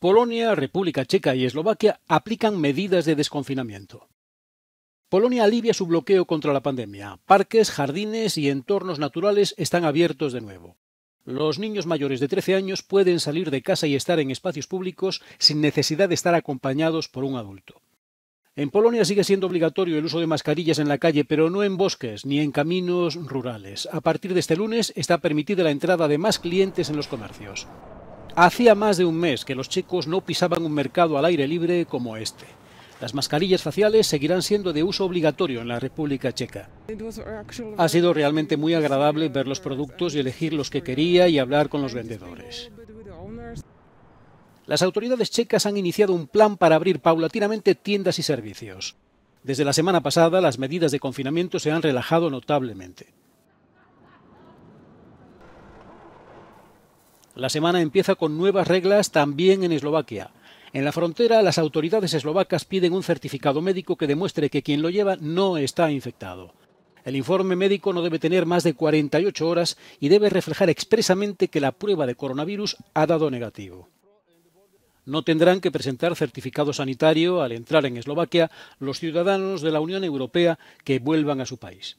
Polonia, República Checa y Eslovaquia aplican medidas de desconfinamiento. Polonia alivia su bloqueo contra la pandemia. Parques, jardines y entornos naturales están abiertos de nuevo. Los niños mayores de 13 años pueden salir de casa y estar en espacios públicos sin necesidad de estar acompañados por un adulto. En Polonia sigue siendo obligatorio el uso de mascarillas en la calle, pero no en bosques ni en caminos rurales. A partir de este lunes está permitida la entrada de más clientes en los comercios. Hacía más de un mes que los checos no pisaban un mercado al aire libre como este. Las mascarillas faciales seguirán siendo de uso obligatorio en la República Checa. Ha sido realmente muy agradable ver los productos y elegir los que quería y hablar con los vendedores. Las autoridades checas han iniciado un plan para abrir paulatinamente tiendas y servicios. Desde la semana pasada, las medidas de confinamiento se han relajado notablemente. La semana empieza con nuevas reglas también en Eslovaquia. En la frontera, las autoridades eslovacas piden un certificado médico que demuestre que quien lo lleva no está infectado. El informe médico no debe tener más de 48 horas y debe reflejar expresamente que la prueba de coronavirus ha dado negativo. No tendrán que presentar certificado sanitario al entrar en Eslovaquia los ciudadanos de la Unión Europea que vuelvan a su país.